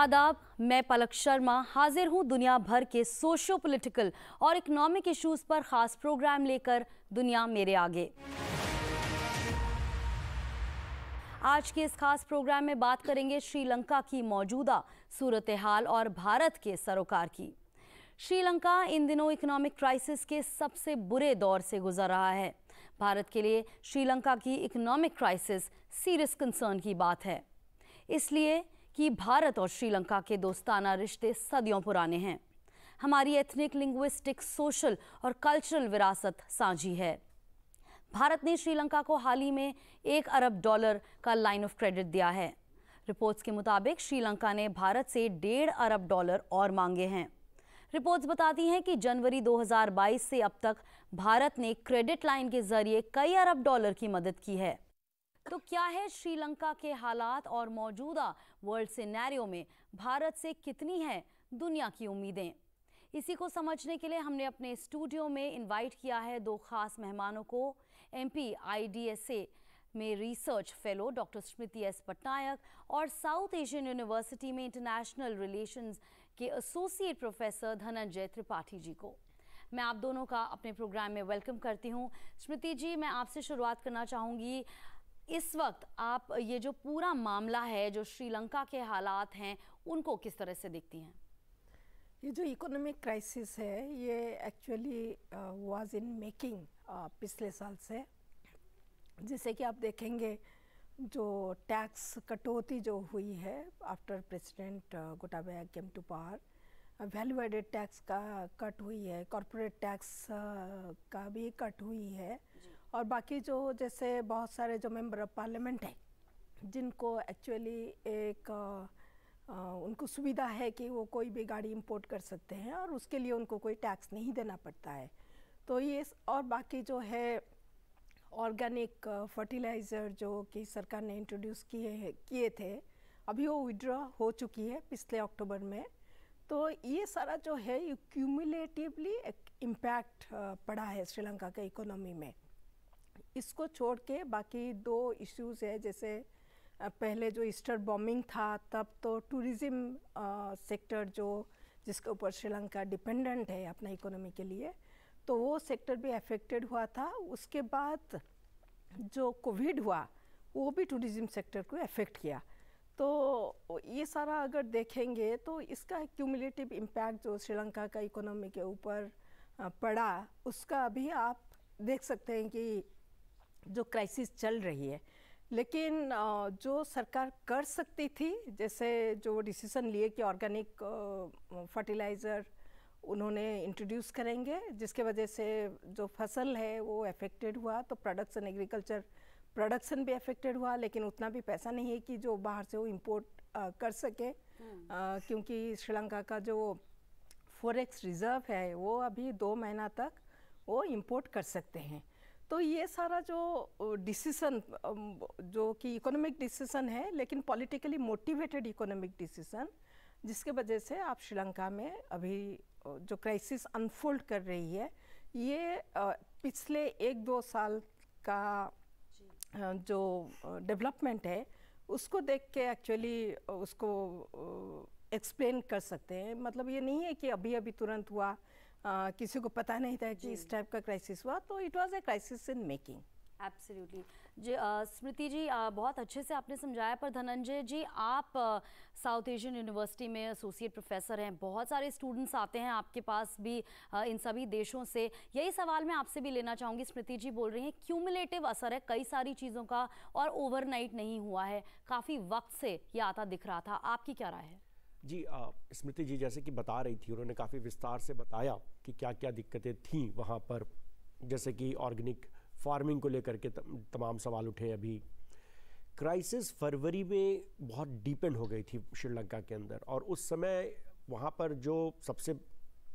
आदाब मैं पलक शर्मा हाजिर हूं दुनिया भर के सोशो पॉलिटिकल और इकोनॉमिक इश्यूज पर खास प्रोग्राम लेकर दुनिया मेरे आगे आज के इस खास प्रोग्राम में बात करेंगे श्रीलंका की मौजूदा सूरत हाल और भारत के सरोकार की श्रीलंका इन दिनों इकोनॉमिक क्राइसिस के सबसे बुरे दौर से गुजर रहा है भारत के लिए श्रीलंका की इकोनॉमिक क्राइसिस सीरियस कंसर्न की बात है इसलिए कि भारत और श्रीलंका के दोस्ताना रिश्ते सदियों पुराने हैं हमारी एथनिक लिंग्विस्टिक सोशल और कल्चरल विरासत साझी है भारत ने श्रीलंका को हाल ही में एक अरब डॉलर का लाइन ऑफ क्रेडिट दिया है रिपोर्ट्स के मुताबिक श्रीलंका ने भारत से डेढ़ अरब डॉलर और मांगे हैं रिपोर्ट्स बताती हैं कि जनवरी 2022 से अब तक भारत ने क्रेडिट लाइन के जरिए कई अरब डॉलर की मदद की है तो क्या है श्रीलंका के हालात और मौजूदा वर्ल्ड सिनेरियो में भारत से कितनी है दुनिया की उम्मीदें इसी को समझने के लिए हमने अपने स्टूडियो में इनवाइट किया है दो खास मेहमानों को एमपी आईडीएसए में research fellow doctor Smriti S Patnaik और साउथ एशियन यूनिवर्सिटी में इंटरनेशनल रिलेशंस के एसोसिएट प्रोफेसर धनंजय त्रिपाठी जी को मैं आप दोनों का अपने प्रोग्राम में वेलकम करती हूं स्मृति जी मैं आपसे शुरुआत करना चाहूँगी इस वक्त आप ये जो पूरा मामला है जो श्रीलंका के हालात हैं उनको किस तरह से देखती हैं ये जो इकोनॉमिक क्राइसिस है ये एक्चुअली वाज इन मेकिंग पिछले साल से जैसे कि आप देखेंगे जो टैक्स कटौती जो हुई है after president Gotabaya came to power value added tax का कट हुई है कॉरपोरेट टैक्स uh, का भी कट हुई है और बाकी जो जैसे बहुत सारे जो मेंबर ऑफ पार्लियामेंट हैं जिनको एक्चुअली एक आ, उनको सुविधा है कि वो कोई भी गाड़ी इंपोर्ट कर सकते हैं और उसके लिए उनको कोई टैक्स नहीं देना पड़ता है तो ये और बाकी जो है ऑर्गेनिक फर्टिलाइज़र जो कि सरकार ने इंट्रोड्यूस किए किए थे अभी वो विड्रॉ हो चुकी है पिछले अक्टूबर में तो ये सारा जो है ये क्यूमुलेटिवली एक इम्पैक्ट पड़ा है श्रीलंका के इकोनॉमी में इसको छोड़ के बाकी दो इश्यूज है जैसे पहले जो ईस्टर बॉम्बिंग था तब तो टूरिज्म सेक्टर जो जिसके ऊपर श्रीलंका डिपेंडेंट है अपना इकोनॉमी के लिए तो वो सेक्टर भी अफेक्टेड हुआ था उसके बाद जो कोविड हुआ वो भी टूरिज्म सेक्टर को अफेक्ट किया तो ये सारा अगर देखेंगे तो इसका क्यूमुलेटिव इम्पैक्ट जो श्रीलंका का इकोनॉमी के ऊपर पड़ा उसका भी आप देख सकते हैं कि जो क्राइसिस चल रही है लेकिन जो सरकार कर सकती थी जैसे जो डिसीजन लिए कि ऑर्गेनिक फर्टिलाइज़र उन्होंने इंट्रोड्यूस करेंगे जिसके वजह से जो फसल है वो अफेक्टेड हुआ तो प्रोडक्शन एग्रीकल्चर प्रोडक्शन भी अफेक्टेड हुआ लेकिन उतना भी पैसा नहीं है कि जो बाहर से वो इम्पोर्ट कर सके हम्म। क्योंकि श्रीलंका का जो फॉरेक्स रिज़र्व है वो अभी दो महीना तक वो इम्पोर्ट कर सकते हैं तो ये सारा जो डिसीजन जो कि इकोनॉमिक डिसीसन है लेकिन पॉलिटिकली मोटिवेटेड इकोनॉमिक डिसीसन जिसके वजह से आप श्रीलंका में अभी जो क्राइसिस अनफोल्ड कर रही है ये पिछले एक दो साल का जो डेवलपमेंट है उसको देख के एक्चुअली उसको एक्सप्लेन कर सकते हैं मतलब ये नहीं है कि अभी अभी तुरंत हुआ किसी को पता नहीं था कि इस टाइप का क्राइसिस हुआ तो it was a crisis in making absolutely ji Smriti ji आ, बहुत अच्छे से आपने समझाया पर धनंजय जी आप साउथ एशियन यूनिवर्सिटी में एसोसिएट प्रोफेसर हैं बहुत सारे स्टूडेंट्स आते हैं आपके पास भी आ, इन सभी देशों से यही सवाल मैं आपसे भी लेना चाहूँगी स्मृति जी बोल रही हैं क्यूमुलेटिव असर है कई सारी चीज़ों का और ओवरनाइट नहीं हुआ है काफ़ी वक्त से ये आता दिख रहा था आपकी क्या राय है जी स्मृति जी जैसे कि बता रही थी उन्होंने काफ़ी विस्तार से बताया कि क्या क्या दिक्कतें थीं वहाँ पर जैसे कि ऑर्गेनिक फार्मिंग को लेकर के तमाम सवाल उठे अभी क्राइसिस फरवरी में बहुत डीपेंड हो गई थी श्रीलंका के अंदर और उस समय वहाँ पर जो सबसे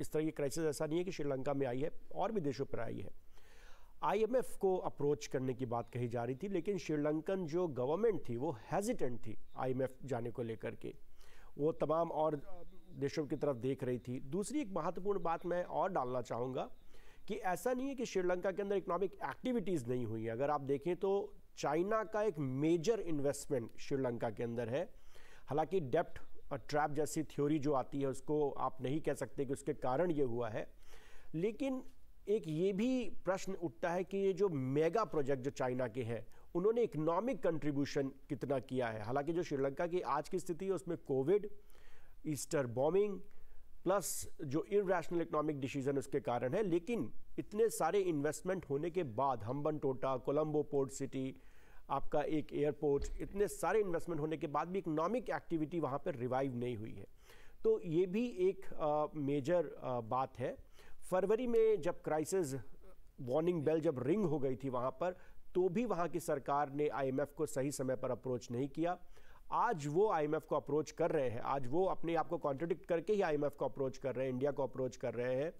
इस तरह की क्राइसिस ऐसा नहीं है कि श्रीलंका में आई है और भी देशों पर आई है आईएमएफ को अप्रोच करने की बात कही जा रही थी लेकिन श्रीलंकन जो गवर्नमेंट थी वो हेजिटेंट थी आईएमएफ जाने को लेकर के वो तमाम और देशों की तरफ देख रही थी दूसरी एक महत्वपूर्ण बात मैं और डालना चाहूँगा कि ऐसा नहीं है कि श्रीलंका के अंदर इकोनॉमिक एक्टिविटीज़ नहीं हुई अगर आप देखें तो चाइना का एक मेजर इन्वेस्टमेंट श्रीलंका के अंदर है हालांकि डेप्ट और ट्रैप जैसी थ्योरी जो आती है उसको आप नहीं कह सकते कि उसके कारण ये हुआ है लेकिन एक ये भी प्रश्न उठता है कि ये जो मेगा प्रोजेक्ट जो चाइना के हैं उन्होंने इकनॉमिक कंट्रीब्यूशन कितना किया है हालांकि जो श्रीलंका की आज की स्थिति है उसमें कोविड ईस्टर बॉम्बिंग प्लस जो इेशनल इकोनॉमिक डिसीजन उसके कारण है लेकिन इतने सारे इन्वेस्टमेंट होने के बाद हम्बन टोटा कोलम्बो पोर्ट सिटी आपका एक एयरपोर्ट इतने सारे इन्वेस्टमेंट होने के बाद भी इकोनॉमिक एक्टिविटी वहाँ पर रिवाइव नहीं हुई है तो ये भी एक आ, मेजर आ, बात है फरवरी में जब क्राइसिस वार्निंग बेल जब रिंग हो गई थी वहाँ पर तो भी वहां की सरकार ने आईएमएफ को सही समय पर अप्रोच नहीं किया आज वो आईएमएफ को अप्रोच कर रहे हैं आज वो अपने आप को कॉन्ट्रोडिक्ट करके ही आईएमएफ को अप्रोच कर रहे हैं इंडिया को अप्रोच कर रहे हैं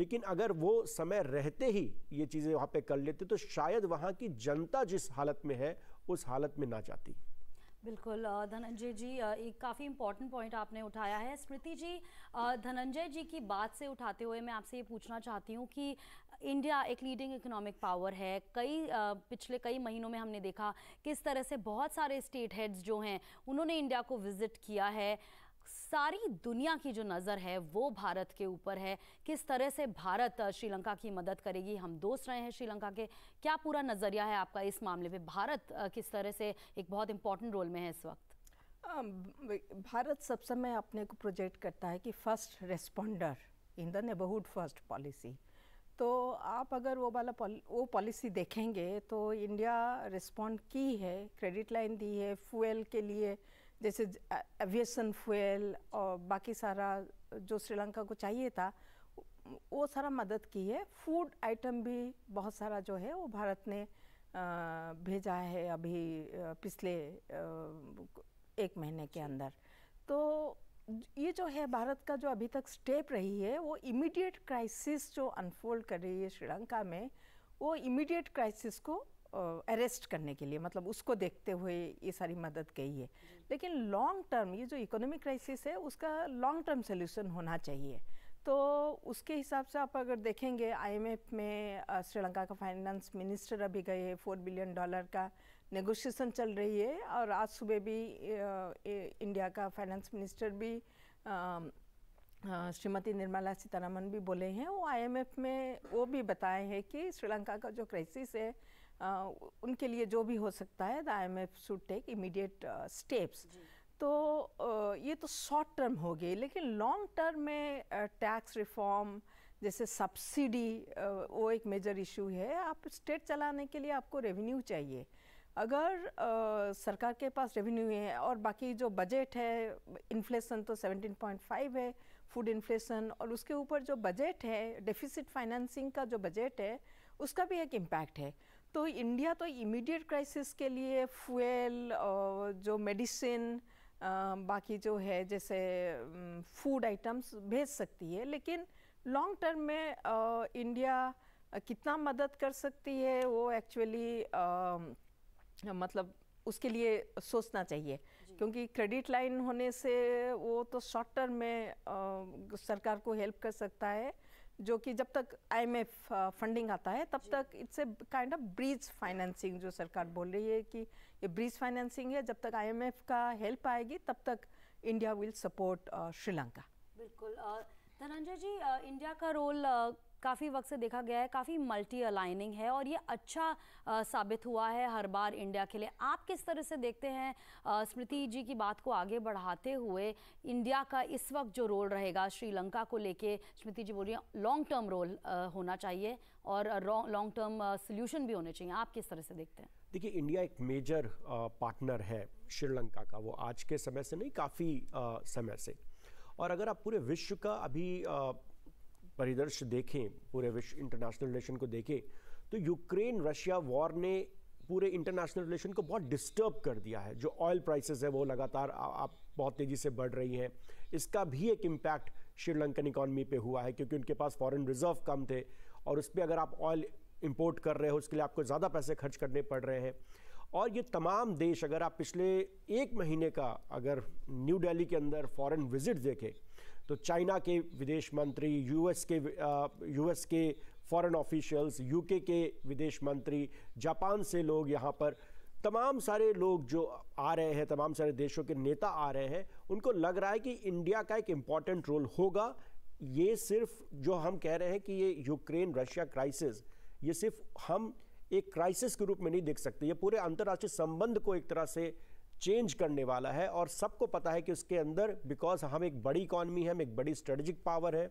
लेकिन अगर वो समय रहते ही ये चीज़ें वहाँ पे कर लेते तो शायद वहाँ की जनता जिस हालत में है उस हालत में ना जाती बिल्कुल धनंजय जी एक काफ़ी इम्पॉर्टेंट पॉइंट आपने उठाया है स्मृति जी धनंजय जी की बात से उठाते हुए मैं आपसे ये पूछना चाहती हूँ कि इंडिया एक लीडिंग इकोनॉमिक पावर है कई पिछले कई महीनों में हमने देखा किस तरह से बहुत सारे स्टेट हेड्स जो हैं उन्होंने इंडिया को विजिट किया है सारी दुनिया की जो नज़र है वो भारत के ऊपर है किस तरह से भारत श्रीलंका की मदद करेगी हम दोस्त रहे हैं श्रीलंका के क्या पूरा नज़रिया है आपका इस मामले में भारत किस तरह से एक बहुत इंपॉर्टेंट रोल में है इस वक्त भारत सब समय अपने को प्रोजेक्ट करता है कि first responder in the neighbourhood first policy तो आप अगर वो वाला वो पॉलिसी देखेंगे तो इंडिया रिस्पॉन्ड की है क्रेडिट लाइन दी है फ्यूल के लिए जैसे एविएशन फ्यूल और बाकी सारा जो श्रीलंका को चाहिए था वो सारा मदद की है फूड आइटम भी बहुत सारा जो है वो भारत ने भेजा है अभी पिछले एक महीने के अंदर तो ये जो है भारत का जो अभी तक स्टेप रही है वो इमीडिएट क्राइसिस जो अनफोल्ड कर रही है श्रीलंका में वो इमीडिएट क्राइसिस को अरेस्ट करने के लिए मतलब उसको देखते हुए ये सारी मदद गई है लेकिन लॉन्ग टर्म ये जो इकोनॉमिक क्राइसिस है उसका लॉन्ग टर्म सोल्यूशन होना चाहिए तो उसके हिसाब से आप अगर देखेंगे आईएमएफ में श्रीलंका का फाइनेंस मिनिस्टर अभी गए हैं फोर बिलियन डॉलर का नेगोशिएशन चल रही है और आज सुबह भी इंडिया का फाइनेंस मिनिस्टर भी श्रीमती निर्मला सीतारामन भी बोले हैं वो आईएमएफ में वो भी बताए हैं कि श्रीलंका का जो क्राइसिस है उनके लिए जो भी हो सकता है the I M F should take immediate steps तो ये तो शॉर्ट टर्म हो गई लेकिन लॉन्ग टर्म में टैक्स रिफॉर्म जैसे सब्सिडी वो एक मेजर इशू है आप स्टेट चलाने के लिए आपको रेवेन्यू चाहिए अगर आ, सरकार के पास रेवेन्यू है और बाकी जो बजट है इन्फ्लेशन तो 17.5 है फूड इन्फ्लेशन और उसके ऊपर जो बजट है डेफिसिट फाइनेंसिंग का जो बजट है उसका भी एक इम्पैक्ट है तो इंडिया तो इमीडिएट क्राइसिस के लिए फ्यूल जो मेडिसिन बाकी जो है जैसे फूड आइटम्स भेज सकती है लेकिन लॉन्ग टर्म में आ, इंडिया कितना मदद कर सकती है वो एक्चुअली मतलब उसके लिए सोचना चाहिए क्योंकि क्रेडिट लाइन होने से वो तो शॉर्ट टर्म में आ, सरकार को हेल्प कर सकता है जो कि जब तक आईएमएफ फंडिंग आता है तब तक it's a kind of bridge financing जो सरकार बोल रही है कि ये ब्रिज फाइनेंसिंग है जब तक आईएमएफ का हेल्प आएगी तब तक इंडिया विल सपोर्ट श्रीलंका बिल्कुल धनंजय जी इंडिया का रोल काफ़ी वक्त से देखा गया है काफ़ी मल्टी अलाइनिंग है और ये अच्छा आ, साबित हुआ है हर बार इंडिया के लिए आप किस तरह से देखते हैं स्मृति जी की बात को आगे बढ़ाते हुए इंडिया का इस वक्त जो रोल रहेगा श्रीलंका को लेके स्मृति जी बोल रही हैं लॉन्ग टर्म रोल आ, होना चाहिए और लॉन्ग टर्म सोल्यूशन भी होने चाहिए आप किस तरह से देखते हैं देखिए इंडिया एक मेजर पार्टनर है श्रीलंका का वो आज के समय से नहीं काफ़ी समय से और अगर आप पूरे विश्व का अभी परिदृश्य देखें पूरे विश्व इंटरनेशनल रिलेशन को देखें तो यूक्रेन रशिया वॉर ने पूरे इंटरनेशनल रिलेशन को बहुत डिस्टर्ब कर दिया है जो ऑयल प्राइसेस है वो लगातार आप बहुत तेज़ी से बढ़ रही हैं इसका भी एक इम्पैक्ट श्रीलंकन इकॉनमी पे हुआ है क्योंकि उनके पास फॉरेन रिजर्व कम थे और उस पर अगर आप ऑयल इम्पोर्ट कर रहे हो उसके लिए आपको ज़्यादा पैसे खर्च करने पड़ रहे हैं और ये तमाम देश अगर आप पिछले एक महीने का अगर न्यू दिल्ली के अंदर फॉरेन विजिट देखें तो चाइना के विदेश मंत्री यूएस के यूएस के फॉरेन ऑफिशियल्स यूके के विदेश मंत्री जापान से लोग यहाँ पर तमाम सारे लोग जो आ रहे हैं तमाम सारे देशों के नेता आ रहे हैं उनको लग रहा है कि इंडिया का एक इम्पॉर्टेंट रोल होगा ये सिर्फ जो हम कह रहे हैं कि ये यूक्रेन रशिया क्राइसिस ये सिर्फ हम एक क्राइसिस के रूप में नहीं देख सकते ये पूरे अंतर्राष्ट्रीय संबंध को एक तरह से चेंज करने वाला है और सबको पता है कि उसके अंदर बिकॉज हम एक बड़ी इकॉनमी है हम एक बड़ी स्ट्रेटजिक पावर है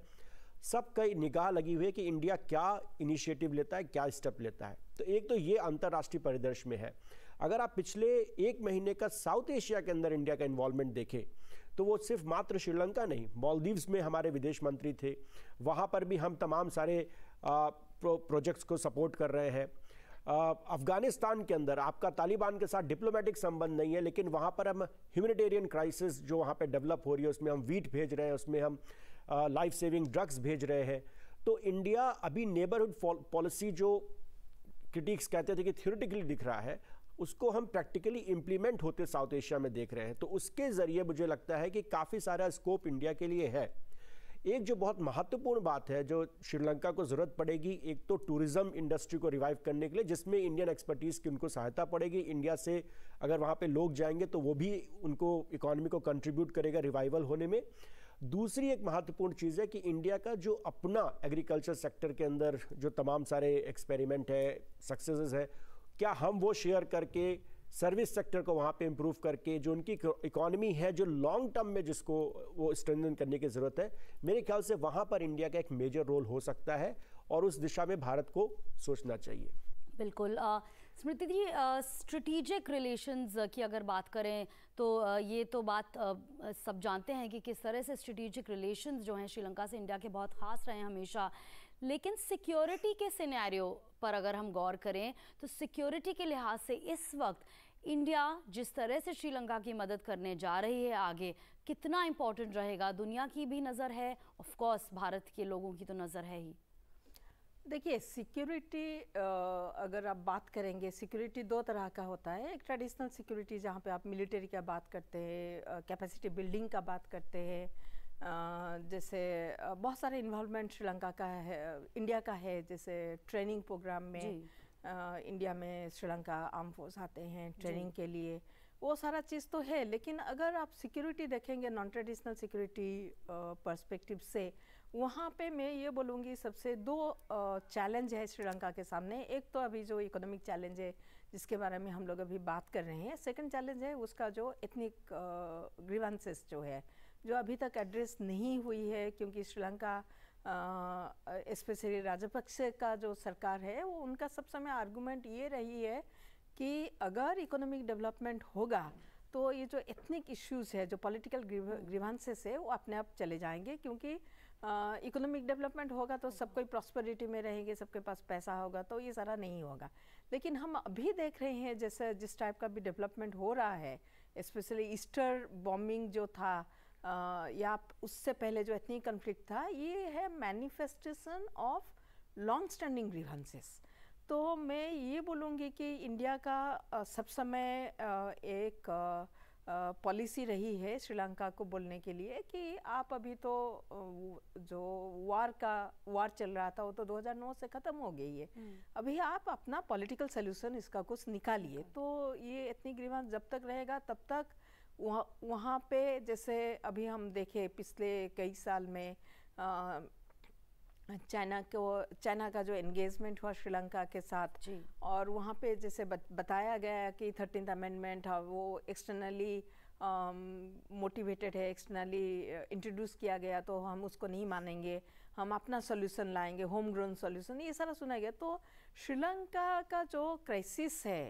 सब कई निगाह लगी हुई है कि इंडिया क्या इनिशिएटिव लेता है क्या स्टेप लेता है तो एक तो ये अंतर्राष्ट्रीय परिदृश्य में है अगर आप पिछले एक महीने का साउथ एशिया के अंदर इंडिया का इन्वॉल्वमेंट देखें तो वो सिर्फ मात्र श्रीलंका नहीं मॉलदीव्स में हमारे विदेश मंत्री थे वहाँ पर भी हम तमाम सारे प्रो, प्रोजेक्ट्स को सपोर्ट कर रहे हैं अफगानिस्तान के अंदर आपका तालिबान के साथ डिप्लोमेटिक संबंध नहीं है लेकिन वहाँ पर हम ह्यूमिटेरियन क्राइसिस जो वहाँ पे डेवलप हो रही है उसमें हम वीट भेज रहे हैं उसमें हम लाइफ सेविंग ड्रग्स भेज रहे हैं तो इंडिया अभी नेबरहुड पॉलिसी जो क्रिटिक्स कहते थे कि थियोरटिकली दिख रहा है उसको हम प्रैक्टिकली इम्प्लीमेंट होते साउथ एशिया में देख रहे हैं तो उसके ज़रिए मुझे लगता है कि काफ़ी सारा स्कोप इंडिया के लिए है एक जो बहुत महत्वपूर्ण बात है जो श्रीलंका को ज़रूरत पड़ेगी एक तो टूरिज़्म इंडस्ट्री को रिवाइव करने के लिए जिसमें इंडियन एक्सपर्टीज़ की उनको सहायता पड़ेगी इंडिया से अगर वहाँ पे लोग जाएंगे तो वो भी उनको इकोनॉमी को कंट्रीब्यूट करेगा रिवाइवल होने में दूसरी एक महत्वपूर्ण चीज़ है कि इंडिया का जो अपना एग्रीकल्चर सेक्टर के अंदर जो तमाम सारे एक्सपेरिमेंट है सक्सेस है क्या हम वो शेयर करके सर्विस सेक्टर को वहाँ पे इम्प्रूव करके जो उनकी इकोनॉमी है जो लॉन्ग टर्म में जिसको वो स्ट्रेंथन करने की ज़रूरत है मेरे ख्याल से वहाँ पर इंडिया का एक मेजर रोल हो सकता है और उस दिशा में भारत को सोचना चाहिए बिल्कुल स्मृति जी स्ट्रेटिजिक रिलेशंस की अगर बात करें तो आ, ये तो बात आ, सब जानते हैं कि किस तरह से स्ट्रेटिजिक रिलेशंस जो हैं श्रीलंका से इंडिया के बहुत खास रहे हैं हमेशा लेकिन सिक्योरिटी के सिनेरियो पर अगर हम गौर करें तो सिक्योरिटी के लिहाज से इस वक्त इंडिया जिस तरह से श्रीलंका की मदद करने जा रही है आगे कितना इम्पोर्टेंट रहेगा दुनिया की भी नज़र है ऑफ कोर्स भारत के लोगों की तो नज़र है ही देखिए सिक्योरिटी अगर आप बात करेंगे सिक्योरिटी दो तरह का होता है एक ट्रेडिशनल सिक्योरिटी जहाँ पे आप मिलिट्री का बात करते हैं कैपेसिटी बिल्डिंग का बात करते हैं जैसे बहुत सारे इन्वॉल्वमेंट श्रीलंका का है इंडिया का है जैसे ट्रेनिंग प्रोग्राम में इंडिया में श्रीलंका आर्म फोर्स आते हैं ट्रेनिंग के लिए वो सारा चीज़ तो है लेकिन अगर आप सिक्योरिटी देखेंगे नॉन ट्रेडिशनल सिक्योरिटी पर्सपेक्टिव से वहाँ पे मैं ये बोलूँगी सबसे दो चैलेंज है श्रीलंका के सामने एक तो अभी जो इकोनॉमिक चैलेंज है जिसके बारे में हम लोग अभी बात कर रहे हैं सेकंड चैलेंज है उसका जो एथनिक ग्रीवेंसेस जो है जो अभी तक एड्रेस नहीं हुई है क्योंकि श्रीलंका स्पेशली राजपक्ष का जो सरकार है वो उनका सब समय आर्गूमेंट ये रही है कि अगर इकोनॉमिक डेवलपमेंट होगा तो ये जो एथनिक इश्यूज है जो पॉलिटिकल ग्रीवांसेस है वो अपने आप चले जाएंगे क्योंकि इकोनॉमिक डेवलपमेंट होगा तो सब कोई प्रॉस्पेरिटी में रहेंगे सबके पास पैसा होगा तो ये सारा नहीं होगा लेकिन हम अभी देख रहे हैं जैसे जिस टाइप का भी डेवलपमेंट हो रहा है स्पेशली ईस्टर बॉम्बिंग जो था या उससे पहले जो एथनिक कन्फ्लिक्ट था ये है manifestation of long standing grievances तो मैं ये बोलूँगी कि इंडिया का सब समय एक पॉलिसी रही है श्रीलंका को बोलने के लिए कि आप अभी तो जो वार का वार चल रहा था वो तो 2009 से ख़त्म हो गई है हम्म। अभी आप अपना पॉलिटिकल सोल्यूशन इसका कुछ निकालिए हाँ। तो ये इतनी ग्रीवान जब तक रहेगा तब तक वह वहाँ पे जैसे अभी हम देखे पिछले कई साल में चाइना को चाइना का जो एंगेजमेंट हुआ श्रीलंका के साथ जी। और वहाँ पे जैसे बत, बताया गया कि थर्टीन अमेंडमेंट वो एक्सटर्नली मोटिवेटेड है एक्सटर्नली इंट्रोड्यूस किया गया तो हम उसको नहीं मानेंगे हम अपना सोल्यूशन लाएंगे होम ग्रोन सोल्यूशन ये सारा सुना गया तो श्रीलंका का जो क्राइसिस है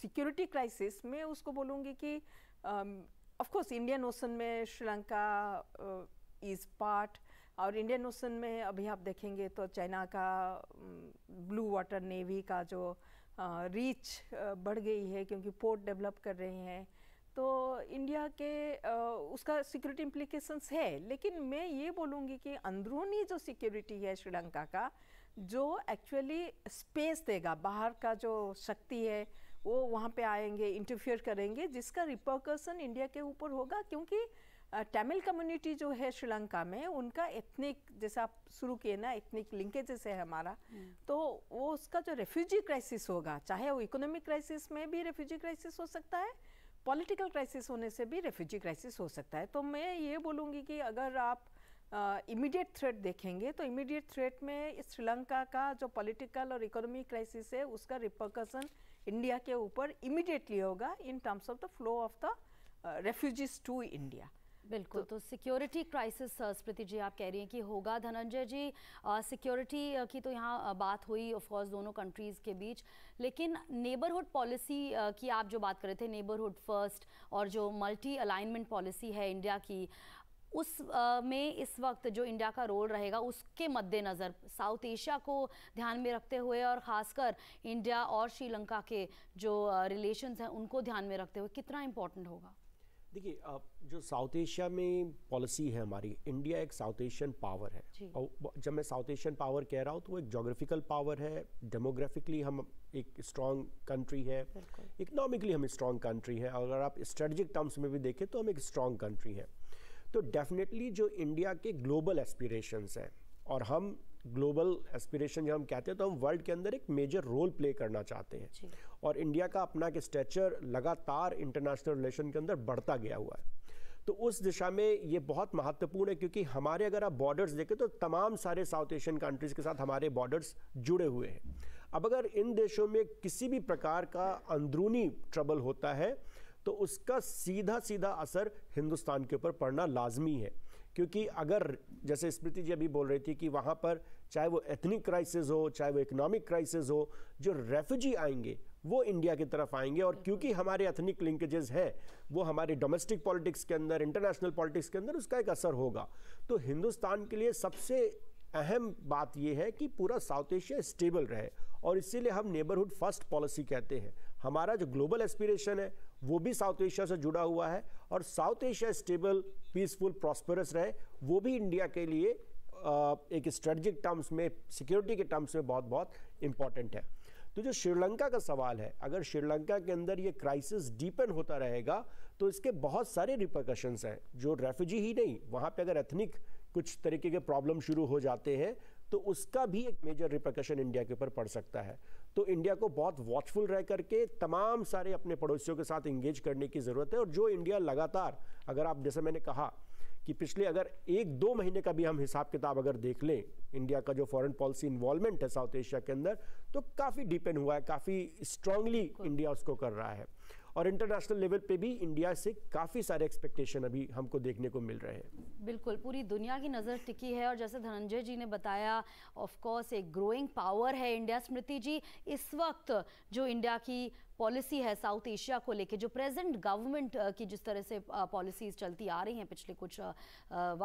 सिक्योरिटी क्राइसिस में उसको बोलूँगी कि ऑफ कोर्स इंडियन Indian में श्रीलंका इज पार्ट और इंडियन ओशन में अभी आप देखेंगे तो चाइना का ब्लू वाटर नेवी का जो रीच uh, uh, बढ़ गई है क्योंकि पोर्ट डेवलप कर रहे हैं तो इंडिया के uh, उसका सिक्योरिटी इम्प्लीकेशंस है लेकिन मैं ये बोलूँगी कि अंदरूनी जो सिक्योरिटी है श्रीलंका का जो एक्चुअली स्पेस देगा बाहर का जो शक्ति है वो वहाँ पे आएंगे इंटरफियर करेंगे जिसका रिपोकर्सन इंडिया के ऊपर होगा क्योंकि तमिल कम्युनिटी जो है श्रीलंका में उनका एथनिक जैसा आप शुरू किए ना एथनिक लिंकेजेस है हमारा हम्म। तो वो उसका जो रेफ्यूजी क्राइसिस होगा चाहे वो इकोनॉमिक क्राइसिस में भी रेफ्यूजी क्राइसिस हो सकता है पॉलिटिकल क्राइसिस होने से भी रेफ्यूजी क्राइसिस हो सकता है तो मैं ये बोलूँगी कि अगर आप इमीडिएट uh, थ्रेट देखेंगे तो इमीडिएट थ्रेट में श्रीलंका का जो पॉलिटिकल और इकोनॉमिक क्राइसिस है उसका रिपोकसन इंडिया के ऊपर इमिडिएटली होगा in terms of the flow of the refugees to India बिल्कुल तो सिक्योरिटी क्राइसिस स्मृति जी आप कह रही हैं कि होगा Dhananjay ji security uh, uh, की तो यहाँ uh, बात हुई ऑफकोर्स दोनों कंट्रीज़ के बीच लेकिन नेबरहुड पॉलिसी uh, की आप जो बात कर रहे थे नेबरहुड फर्स्ट और जो मल्टी अलाइनमेंट पॉलिसी है इंडिया की उस आ, में इस वक्त जो इंडिया का रोल रहेगा उसके मद्देनज़र साउथ एशिया को ध्यान में रखते हुए और ख़ासकर इंडिया और श्रीलंका के जो रिलेशंस हैं उनको ध्यान में रखते हुए कितना इम्पोर्टेंट होगा देखिए जो साउथ एशिया में पॉलिसी है हमारी इंडिया एक साउथ एशियन पावर है और जब मैं साउथ एशियन पावर कह रहा हूँ तो वो एक जोग्राफिकल पावर है डेमोग्राफिकली हम एक स्ट्रॉन्ग कंट्री है इकोनॉमिकली हम स्ट्रॉन्ग कंट्री है अगर आप स्ट्रेटजिक टर्म्स में भी देखें तो हम एक स्ट्रॉन्ग कंट्री है तो डेफिनेटली जो इंडिया के ग्लोबल एस्पिरेशंस हैं और हम ग्लोबल एस्पिरेशन जब हम कहते हैं तो हम वर्ल्ड के अंदर एक मेजर रोल प्ले करना चाहते हैं और इंडिया का अपना के स्टेचर लगातार इंटरनेशनल रिलेशन के अंदर बढ़ता गया हुआ है तो उस दिशा में ये बहुत महत्वपूर्ण है क्योंकि हमारे अगर आप बॉर्डर्स देखें तो तमाम सारे साउथ एशियन कंट्रीज़ के साथ हमारे बॉर्डर्स जुड़े हुए हैं अब अगर इन देशों में किसी भी प्रकार का अंदरूनी ट्रबल होता है तो उसका सीधा सीधा असर हिंदुस्तान के ऊपर पड़ना लाजमी है क्योंकि अगर जैसे स्मृति जी अभी बोल रही थी कि वहाँ पर चाहे वो एथनिक क्राइसिस हो चाहे वो इकोनॉमिक क्राइसिस हो जो रेफ्यूजी आएंगे वो इंडिया की तरफ आएंगे और क्योंकि हमारे एथनिक लिंकेजेस हैं वो हमारे डोमेस्टिक पॉलिटिक्स के अंदर इंटरनेशनल पॉलिटिक्स के अंदर उसका एक असर होगा तो हिंदुस्तान के लिए सबसे अहम बात यह है कि पूरा साउथ एशिया स्टेबल रहे और इसीलिए हम नेबरहुड फर्स्ट पॉलिसी कहते हैं हमारा जो ग्लोबल एस्पिरेशन है वो भी साउथ एशिया से जुड़ा हुआ है और South Asia stable peaceful prosperous रहे वो भी इंडिया के लिए एक स्ट्रेटजिक टर्म्स में सिक्योरिटी के टर्म्स में बहुत बहुत इम्पॉर्टेंट है तो जो श्रीलंका का सवाल है अगर श्रीलंका के अंदर ये क्राइसिस डीपन होता रहेगा तो इसके बहुत सारे रिपोकशंस हैं जो रेफ्यूजी ही नहीं वहाँ पे अगर एथनिक कुछ तरीके के प्रॉब्लम शुरू हो जाते हैं तो उसका भी एक मेजर रिपोकशन इंडिया के ऊपर पड़ सकता है तो इंडिया को बहुत वॉचफुल रह करके तमाम सारे अपने पड़ोसियों के साथ इंगेज करने की ज़रूरत है और जो इंडिया लगातार अगर आप जैसे मैंने कहा कि पिछले अगर एक दो महीने का भी हम हिसाब किताब अगर देख लें इंडिया का जो फॉरेन पॉलिसी इन्वॉल्वमेंट है साउथ एशिया के अंदर तो काफ़ी डिपेंड हुआ है काफ़ी स्ट्रांगली इंडिया उसको कर रहा है और इंटरनेशनल लेवल पे भी इंडिया से काफ़ी सारे एक्सपेक्टेशन अभी हमको देखने को मिल रहे हैं बिल्कुल पूरी दुनिया की नज़र टिकी है और जैसे धनंजय जी ने बताया ऑफ कोर्स एक ग्रोइंग पावर है इंडिया स्मृति जी इस वक्त जो इंडिया की पॉलिसी है साउथ एशिया को लेके जो प्रेजेंट गवर्नमेंट की जिस तरह से पॉलिसीज चलती आ रही हैं पिछले कुछ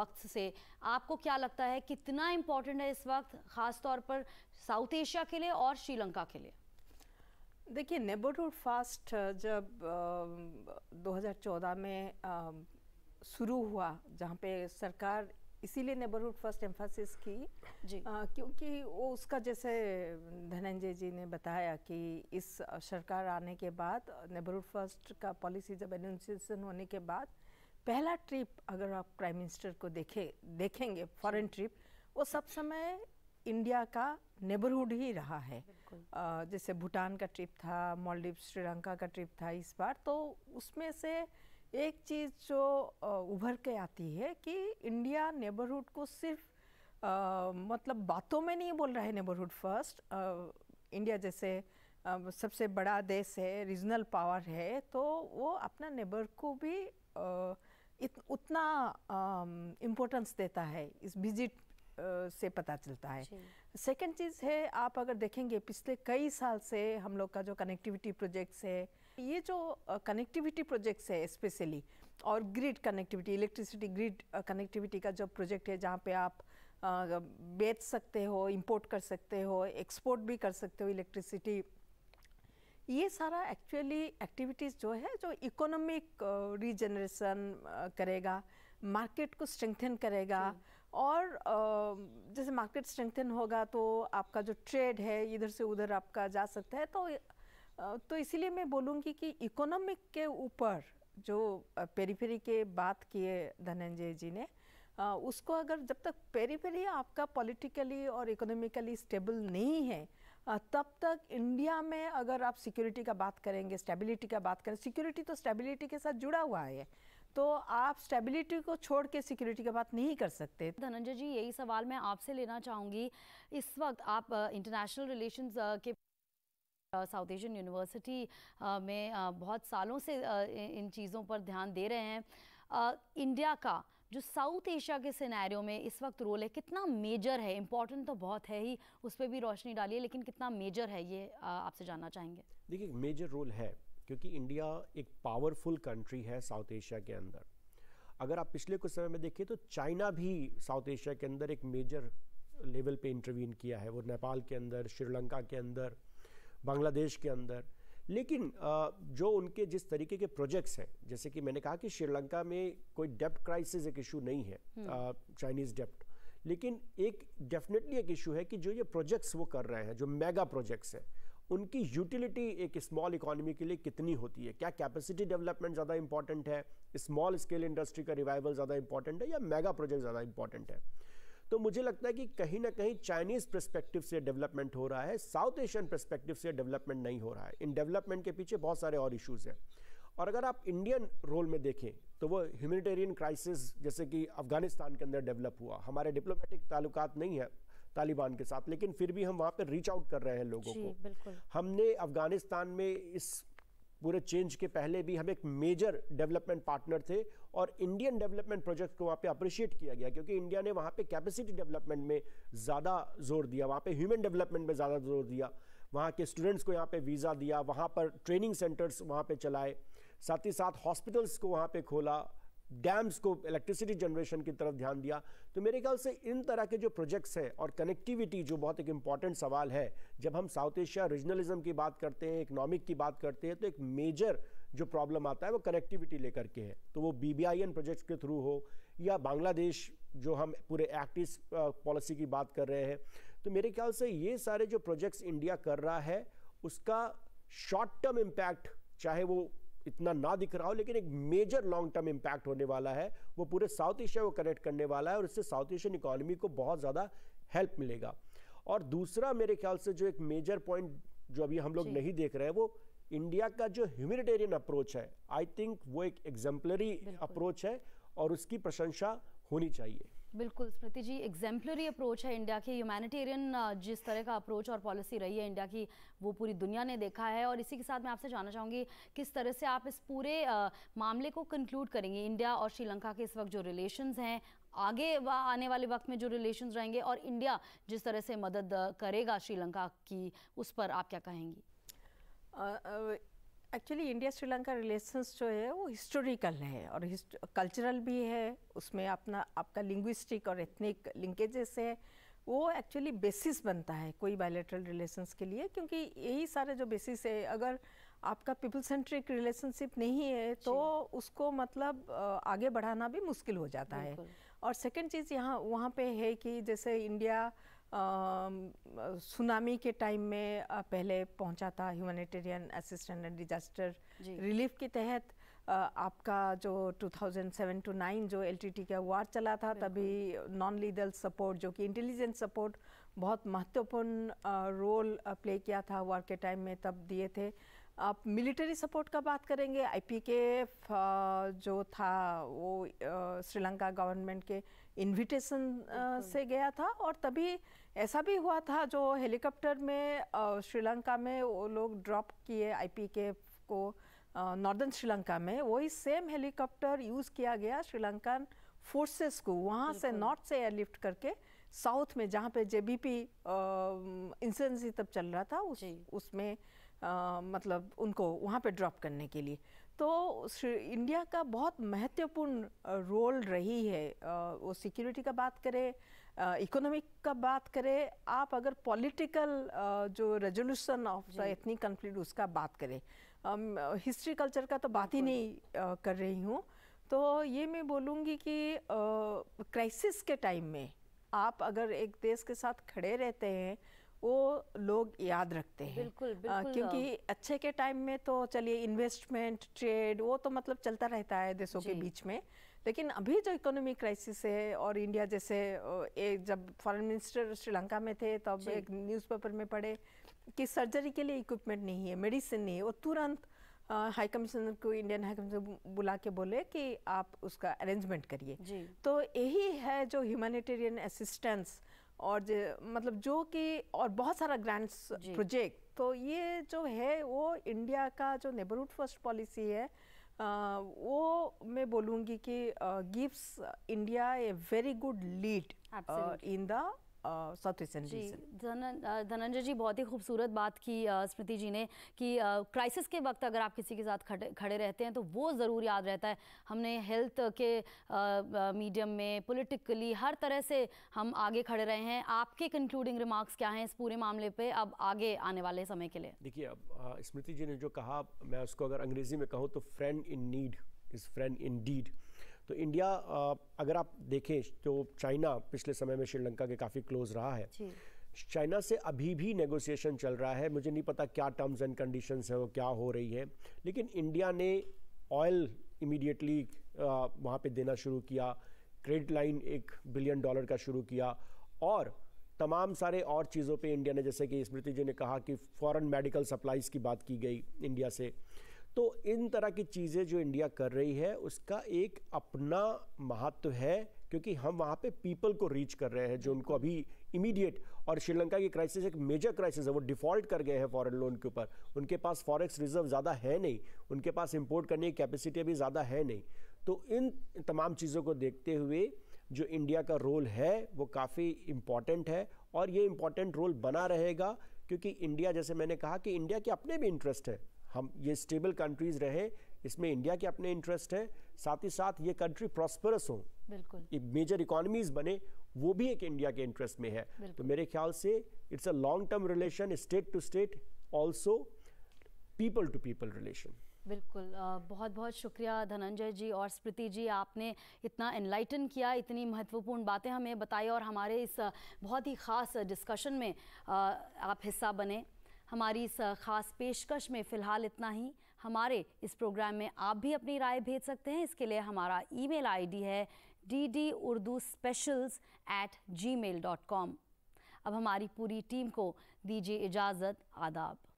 वक्त से आपको क्या लगता है कितना इम्पोर्टेंट है इस वक्त ख़ास तौर पर साउथ एशिया के लिए और श्रीलंका के लिए देखिए नेबरहुड फास्ट जब आ, 2014 में शुरू हुआ जहाँ पे सरकार इसीलिए नेबरहुड फर्स्ट एम्फोसिस की जी आ, क्योंकि वो उसका जैसे धनंजय जी ने बताया कि इस सरकार आने के बाद नेबरहुड फर्स्ट का पॉलिसी जब एनाउंसिएशन होने के बाद पहला ट्रिप अगर आप प्राइम मिनिस्टर को देखे देखेंगे फॉरेन ट्रिप वो सब समय इंडिया का नेबरहुड ही रहा है जैसे भूटान का ट्रिप था मॉलिव श्रीलंका का ट्रिप था इस बार तो उसमें से एक चीज़ जो उभर के आती है कि इंडिया नेबरहुड को सिर्फ आ, मतलब बातों में नहीं बोल रहा है नेबरहुड फर्स्ट इंडिया जैसे आ, सबसे बड़ा देश है रीजनल पावर है तो वो अपना नेबर को भी आ, इत, उतना इम्पोर्टेंस देता है इस विजिट से पता चलता है सेकंड चीज़ है आप अगर देखेंगे पिछले कई साल से हम लोग का जो कनेक्टिविटी प्रोजेक्ट्स है ये जो कनेक्टिविटी प्रोजेक्ट्स है स्पेशली और grid connectivity electricity grid connectivity का जो प्रोजेक्ट है जहाँ पे आप बेच सकते हो इंपोर्ट कर सकते हो एक्सपोर्ट भी कर सकते हो इलेक्ट्रिसिटी ये सारा एक्चुअली एक्टिविटीज़ जो है जो इकोनॉमिक रीजनरेशन करेगा मार्केट को स्ट्रेंथन करेगा और जैसे मार्केट स्ट्रेंथन होगा तो आपका जो ट्रेड है इधर से उधर आपका जा सकता है तो तो इसीलिए मैं बोलूँगी कि इकोनॉमिक के ऊपर जो पेरीफेरी के बात किए धनंजय जी ने उसको अगर जब तक पेरीफेरी आपका पॉलिटिकली और इकोनॉमिकली स्टेबल नहीं है तब तक इंडिया में अगर आप सिक्योरिटी का बात करेंगे स्टेबिलिटी का बात करें सिक्योरिटी तो स्टेबिलिटी के साथ जुड़ा हुआ है तो आप स्टेबिलिटी को छोड़ के सिक्योरिटी की बात नहीं कर सकते धनंजय जी यही सवाल मैं आपसे लेना चाहूँगी इस वक्त आप इंटरनेशनल रिलेशन के साउथ एशियन यूनिवर्सिटी में बहुत सालों से इन चीज़ों पर ध्यान दे रहे हैं इंडिया का जो साउथ एशिया के सिनेरियो में इस वक्त रोल है कितना मेजर है इम्पोर्टेंट तो बहुत है ही उस पर भी रोशनी डालिए लेकिन कितना मेजर है ये आपसे जानना चाहेंगे देखिए मेजर रोल है क्योंकि इंडिया एक पावरफुल कंट्री है साउथ एशिया के अंदर अगर आप पिछले कुछ समय में देखिए तो चाइना भी साउथ एशिया के अंदर एक मेजर लेवल पे इंटरवीन किया है वो नेपाल के अंदर श्रीलंका के अंदर बांग्लादेश के अंदर लेकिन जो उनके जिस तरीके के प्रोजेक्ट्स हैं जैसे कि मैंने कहा कि श्रीलंका में कोई डेप्ट क्राइसिस एक इशू नहीं है चाइनीज़ हम्म। डेप्ट लेकिन एक डेफिनेटली एक इशू है कि जो ये प्रोजेक्ट्स वो कर रहे हैं जो मेगा प्रोजेक्ट्स हैं उनकी यूटिलिटी एक स्मॉल इकोनॉमी के लिए कितनी होती है क्या कैपेसिटी डेवलपमेंट ज़्यादा इंपॉर्टेंट है स्मॉल स्केल इंडस्ट्री का रिवाइवल ज़्यादा इंपॉर्टेंट है या मेगा प्रोजेक्ट ज़्यादा इंपॉर्टेंट है तो मुझे लगता है कि कहीं ना कहीं चाइनीज़ परस्पेक्टिव से डेवलपमेंट हो रहा है साउथ एशियन परस्पेक्टिव से डेवलपमेंट नहीं हो रहा है इन डेवलपमेंट के पीछे बहुत सारे और इश्यूज़ हैं और अगर आप इंडियन रोल में देखें तो वो ह्यूमिटेरियन क्राइसिस जैसे कि अफगानिस्तान के अंदर डेवलप हुआ हमारे डिप्लोमेटिक ताल्लुकात नहीं है तालिबान के साथ लेकिन फिर भी हम वहाँ पर रीच आउट कर रहे हैं लोगों को हमने अफगानिस्तान में इस पूरे चेंज के पहले भी हम एक मेजर डेवलपमेंट पार्टनर थे और इंडियन डेवलपमेंट प्रोजेक्ट को वहाँ पे अप्रिशिएट किया गया क्योंकि इंडिया ने वहाँ पे कैपेसिटी डेवलपमेंट में ज़्यादा जोर दिया वहाँ पे ह्यूमन डेवलपमेंट में ज़्यादा जोर दिया वहाँ के स्टूडेंट्स को यहाँ पे वीज़ा दिया वहाँ पर ट्रेनिंग सेंटर्स वहाँ पर चलाए साथ ही साथ हॉस्पिटल्स को वहाँ पर खोला डैम्स को इलेक्ट्रिसिटी जनरेशन की तरफ ध्यान दिया तो मेरे ख्याल से इन तरह के जो प्रोजेक्ट्स हैं और कनेक्टिविटी जो बहुत एक इम्पॉर्टेंट सवाल है जब हम साउथ एशिया रीजनलिज्म की बात करते हैं इकोनॉमिक की बात करते हैं तो एक मेजर जो प्रॉब्लम आता है वो कनेक्टिविटी लेकर के है तो वो बी बी प्रोजेक्ट्स के थ्रू हो या बांग्लादेश जो हम पूरे एक्टिस पॉलिसी की बात कर रहे हैं तो मेरे ख्याल से ये सारे जो प्रोजेक्ट्स इंडिया कर रहा है उसका शॉर्ट टर्म इम्पैक्ट चाहे वो इतना ना दिख रहा हो लेकिन एक मेजर लॉन्ग टर्म इम्पैक्ट होने वाला है वो पूरे साउथ एशिया को कनेक्ट करने वाला है और इससे साउथ एशियन इकोनॉमी को बहुत ज़्यादा हेल्प मिलेगा और दूसरा मेरे ख्याल से जो एक मेजर पॉइंट जो अभी हम लोग नहीं देख रहे हैं वो इंडिया का जो ह्यूमिटेरियन अप्रोच है आई थिंक वो एक एग्जाम्पलरी अप्रोच है और उसकी प्रशंसा होनी चाहिए बिल्कुल स्मृति जी एग्जैम्पलरी अप्रोच है इंडिया की ह्यूमैनिटेरियन जिस तरह का अप्रोच और पॉलिसी रही है इंडिया की वो पूरी दुनिया ने देखा है और इसी के साथ मैं आपसे जानना चाहूँगी किस तरह से आप इस पूरे मामले को कंक्लूड करेंगे इंडिया और श्रीलंका के इस वक्त जो रिलेशंस हैं आगे व आने वाले वक्त में जो रिलेशन रहेंगे और इंडिया जिस तरह से मदद करेगा श्रीलंका की उस पर आप क्या कहेंगी एक्चुअली इंडिया श्रीलंका रिलेशंस जो है वो हिस्टोरिकल है और कल्चरल भी है उसमें अपना आपका लिंग्विस्टिक और एथनिक लिंकेजेस है वो एक्चुअली बेसिस बनता है कोई बायोलेटरल रिलेशंस के लिए क्योंकि यही सारे जो बेसिस है अगर आपका पीपल सेंट्रिक रिलेशनशिप नहीं है तो उसको मतलब आगे बढ़ाना भी मुश्किल हो जाता है और सेकंड चीज़ यहाँ वहाँ पे है कि जैसे इंडिया सुनामी के टाइम में पहले पहुंचा था humanitarian assistant and disaster relief के तहत आपका जो 2007 टू 9 जो टी का वार चला था तभी नॉन लीडल सपोर्ट जो कि इंटेलिजेंस सपोर्ट बहुत महत्वपूर्ण रोल प्ले किया था वार के टाइम में तब दिए थे आप मिलिट्री सपोर्ट का बात करेंगे आईपीकेएफ जो था वो श्रीलंका गवर्नमेंट के इनविटेशन से गया था और तभी ऐसा भी हुआ था जो हेलीकॉप्टर में श्रीलंका में वो लोग ड्रॉप किए आईपीकेएफ को नॉर्दर्न श्रीलंका में वही सेम हेलीकॉप्टर यूज़ किया गया श्रीलंकन फोर्सेस को वहाँ से नॉर्थ से एयरलिफ्ट करके साउथ में जहाँ पे जेबीपी इंसिडेंसी तब चल रहा था उस उसमें आ, मतलब उनको वहाँ पे ड्रॉप करने के लिए तो इंडिया का बहुत महत्वपूर्ण रोल रही है आ, वो सिक्योरिटी का बात करें इकोनॉमिक का बात करें आप अगर पॉलिटिकल जो resolution of the ethnic conflict उसका बात करें हिस्ट्री कल्चर का तो बात ही नहीं आ, कर रही हूँ तो ये मैं बोलूँगी कि क्राइसिस के टाइम में आप अगर एक देश के साथ खड़े रहते हैं वो लोग याद रखते हैं बिल्कुल, बिल्कुल आ, क्योंकि हाँ। अच्छे के टाइम में तो चलिए इन्वेस्टमेंट ट्रेड वो तो मतलब चलता रहता है देशों के बीच में लेकिन अभी जो इकोनॉमिक क्राइसिस है और इंडिया जैसे एक जब फॉरेन मिनिस्टर श्रीलंका में थे तब तो एक न्यूज़पेपर में पढ़े कि सर्जरी के लिए इक्विपमेंट नहीं है मेडिसिन नहीं है वो तुरंत हाई कमिश्नर को इंडियन हाई कमिश्नर बुला के बोले कि आप उसका अरेंजमेंट करिए तो यही है जो ह्यूमैनिटेरियन असिस्टेंस और मतलब जो कि और बहुत सारा ग्रांट्स प्रोजेक्ट तो ये जो है वो इंडिया का जो नेबरहुड फर्स्ट पॉलिसी है आ, वो मैं बोलूँगी कि gives India a very good lead in the south जी धनंजय जी बहुत ही खूबसूरत बात की स्मृति जी ने कि क्राइसिस के वक्त अगर आप किसी के साथ खड़े खड़े रहते हैं तो वो ज़रूर याद रहता है हमने हेल्थ के मीडियम में पॉलिटिकली हर तरह से हम आगे खड़े रहे हैं आपके कंक्लूडिंग रिमार्क्स क्या हैं इस पूरे मामले पर अब आगे आने वाले समय के लिए देखिए अब स्मृति जी ने जो कहा मैं उसको अगर अंग्रेज़ी में कहूँ तो friend in need is friend in deed तो इंडिया अगर आप देखें तो चाइना पिछले समय में श्रीलंका के काफ़ी क्लोज रहा है चाइना से अभी भी नेगोशिएशन चल रहा है मुझे नहीं पता क्या टर्म्स एंड कंडीशंस है वो क्या हो रही है लेकिन इंडिया ने ऑयल इमीडिएटली वहाँ पे देना शुरू किया क्रेडिट लाइन एक बिलियन डॉलर का शुरू किया और तमाम सारे और चीज़ों पे इंडिया ने जैसे कि स्मृति जी ने कहा कि फ़ॉरन मेडिकल सप्लाईज की बात की गई इंडिया से तो इन तरह की चीज़ें जो इंडिया कर रही है उसका एक अपना महत्व है क्योंकि हम वहाँ पे पीपल को रीच कर रहे हैं जो उनको अभी इमीडिएट और श्रीलंका की क्राइसिस एक मेजर क्राइसिस है वो डिफ़ॉल्ट कर गए हैं फॉरेन लोन के ऊपर उनके पास फॉरेक्स रिजर्व ज़्यादा है नहीं उनके पास इम्पोर्ट करने की कैपेसिटी अभी ज़्यादा है नहीं तो इन तमाम चीज़ों को देखते हुए जो इंडिया का रोल है वो काफ़ी इम्पॉर्टेंट है और ये इम्पॉर्टेंट रोल बना रहेगा क्योंकि इंडिया जैसे मैंने कहा कि इंडिया के अपने भी इंटरेस्ट है हम ये स्टेबल कंट्रीज रहे इसमें इंडिया के अपने इंटरेस्ट है साथ ही साथ ये कंट्री प्रॉस्परस हो बिल्कुल मेजर इकोनॉमीज बने वो भी एक इंडिया के इंटरेस्ट में है तो मेरे ख्याल से it's a long term relation state to state also people to people relation बिल्कुल बहुत बहुत शुक्रिया धनंजय जी और स्मृति जी आपने इतना एनलाइटन किया इतनी महत्वपूर्ण बातें हमें बताई और हमारे इस बहुत ही ख़ास डिस्कशन में आप हिस्सा बने हमारी इस खास पेशकश में फ़िलहाल इतना ही हमारे इस प्रोग्राम में आप भी अपनी राय भेज सकते हैं इसके लिए हमारा ईमेल आईडी है D D Urdu specials at Gmail dot com अब हमारी पूरी टीम को दीजिए इजाज़त आदाब